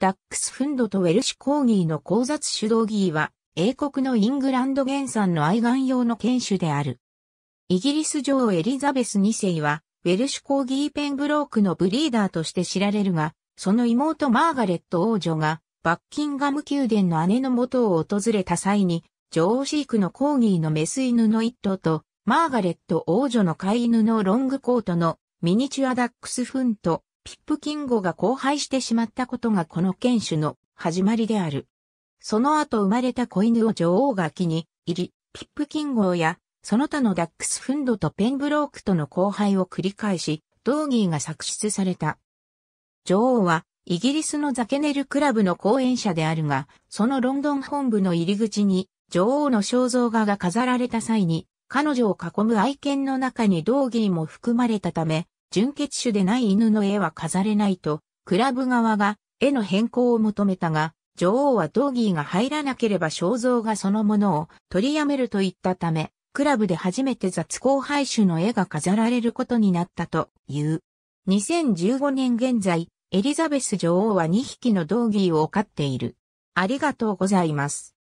ダックスフンドとウェルシュコーギーの交雑種ドギーは、英国のイングランド原産の愛玩用の犬種である。イギリス女王エリザベス2世は、ウェルシュコーギーペンブロークのブリーダーとして知られるが、その妹マーガレット王女が、バッキンガム宮殿の姉の元を訪れた際に、女王飼育のコーギーのメス犬の一頭と、マーガレット王女の飼い犬のロングコートのミニチュアダックスフント、ピップ・キンゴが荒廃してしまったことがこの犬種の始まりである。その後生まれた子犬を女王が気に入り、ピップ・キンゴやその他のダックスフンドとペンブロークとの交配を繰り返し、ドーギーが作出された。女王は、イギリスのザケネルクラブの講演者であるが、そのロンドン本部の入り口に、女王の肖像画が飾られた際に、彼女を囲む愛犬の中にドーギーも含まれたため、純血種でない犬の絵は飾れないと、クラブ側が絵の変更を求めたが、女王はドーギーが入らなければ肖像画そのものを取りやめると言ったため、クラブで初めて雑交配種の絵が飾られることになったという。2015年現在、エリザベス女王は2匹のドーギーを飼っている。ありがとうございます。